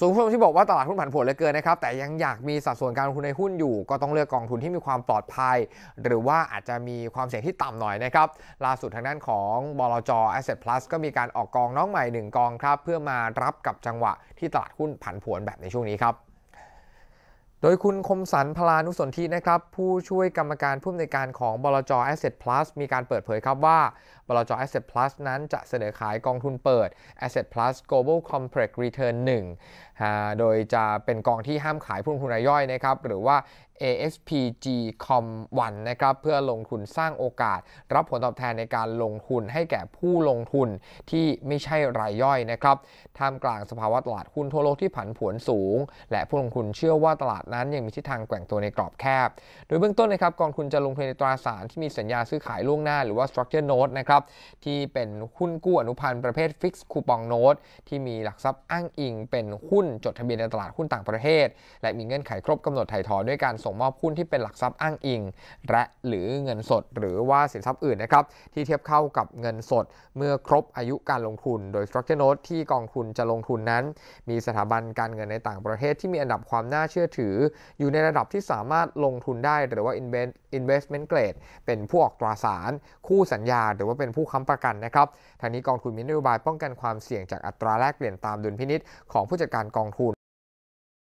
สูงสุูที่บอกว่าตลาดหุ้นผันผวนเหลือเกินนะครับแต่ยังอยากมีสัดส่วนการลงทุนในหุ้นอยู่ ก็ต้องเลือกกองทุนที่มีความปลอดภัย หรือว่าอาจจะมีความเสี่ยงที่ต่ำหน่อยนะครับล่าสุดทางด้านของบลจ Asset Plus ก็มีการออกกองน้องใหม่ 1 กองครับ เพื่อมารับกับจังหวะที่ตลาดหุ้นผันผวนแบบในช่วงนี้ครับโดยคุณคมสันพลานุสนธินะครับผู้ช่วยกรรมการผู้อำนวยการของบลจ Asset Plus มีการเปิดเผยครับว่าบลจ Asset Plus นั้นจะเสนอขายกองทุนเปิด Asset Plus Global Complex Return 1 โดยจะเป็นกองที่ห้ามขายผู้ลงทุนรายย่อยนะครับหรือว่า ASPG Com 1นะครับเพื่อลงทุนสร้างโอกาส รับผลตอบแทนในการลงทุนให้แก่ผู้ลงทุนที่ไม่ใช่รายย่อยนะครับท่ามกลางสภาวะตลาดหุ้นทั่วโลกที่ผันผวนสูง และผู้ลงทุนเชื่อว่าตลาดนั้นยังมีทิศทางแกว่งตัวในกรอบแคบ โดยเบื้องต้นนะครับกองทุนจะลงทุนในตราสารที่มีสัญญาซื้อขายล่วงหน้าหรือว่า structure note นะครับที่เป็นหุ้นกู้อนุพันธ์ประเภท f i x coupon note ที่มีหลักทรัพย์อ้างอิง เป็นหุ้นจดทะเบียนในตลาดหุ้นต่างประเทศ และมีเงื่อนไขครบกำหนดถ่ายถอนด้วยการส่งมอบหุ้นที่เป็นหลักทรัพย์อ้างอิง และหรือเงินสดหรือว่าสินทรัพย์อื่นนะครับที่เทียบเข้ากับเงินสด เมื่อครบอายุการลงทุนโดย structure note ที่กองทุนจะลงทุนนั้น มีสถาบันการเงินในต่างประเทศที่มีอันดับความน่าเชื่อถือืออยู่ในระดับที่สามารถลงทุนได้ หรือว่า investment grade เป็นผู้ออกตราสาร คู่สัญญา หรือว่าเป็นผู้ค้ำประกันนะครับทางนี้กองทุนมีนโยบายป้องกันความเสี่ยง จากอัตราแลกเปลี่ยนตามดุลพินิษของผู้จัดการกองทุน